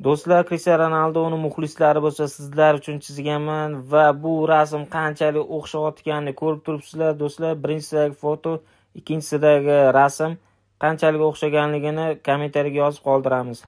Do'stlar, Cristiano Ronaldoni muxlislari bo'lsa, sizlar uchun chizganman va bu rasm qanchalik o'xshayotganini ko'rib turibsizlar. Do'stlar, birinchisidagi foto, ikkinchisidagi rasm qanchalik o'xshaganligini kommentariyga yozib qoldiramiz.